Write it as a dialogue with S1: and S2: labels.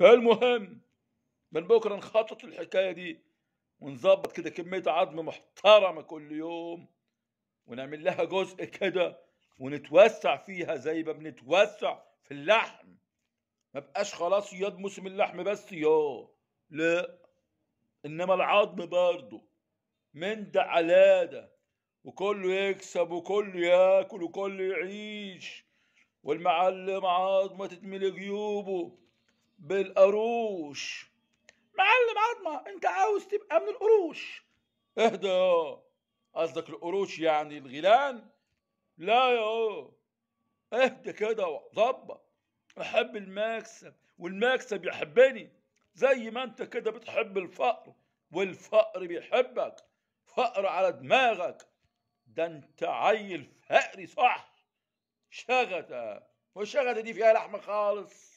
S1: المهم من بكره نخطط الحكايه دي ونظبط كده كميه عظم محترمه كل يوم ونعمل لها جزء كده ونتوسع فيها زي ما بنتوسع في اللحم ما بقاش خلاص ياض موسم اللحم بس يا لا انما العظم برضه من ده على ده وكله يكسب وكله ياكل وكله يعيش والمعلم عظمه تتملي جيوبه بالقروش معلم عظمة انت عاوز تبقى من القروش اهدى قصدك القروش يعني الغيلان لا يا اهدى كده وظبط احب المكسب والمكسب يحبني زي ما انت كده بتحب الفقر والفقر بيحبك فقر على دماغك ده انت عيل فقري صح شغته والشغته دي فيها لحمه خالص